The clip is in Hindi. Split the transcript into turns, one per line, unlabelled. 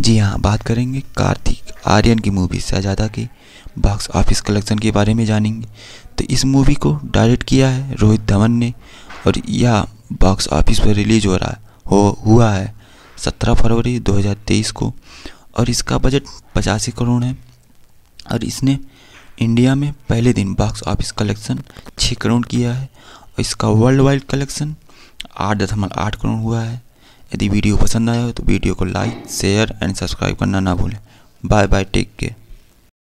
जी हाँ बात करेंगे कार्तिक आर्यन की मूवी शहजादा की बॉक्स ऑफिस कलेक्शन के बारे में जानेंगे तो इस मूवी को डायरेक्ट किया है रोहित धवन ने और यह बॉक्स ऑफिस पर रिलीज हो रहा है हो हुआ है 17 फरवरी 2023 को और इसका बजट पचासी करोड़ है और इसने इंडिया में पहले दिन बॉक्स ऑफिस कलेक्शन छः करोड़ किया है और इसका वर्ल्ड वाइड कलेक्शन आठ दशमलव आठ करोड़ हुआ है यदि वीडियो पसंद आया हो तो वीडियो को लाइक शेयर एंड सब्सक्राइब करना ना भूलें बाय बाय टेक केयर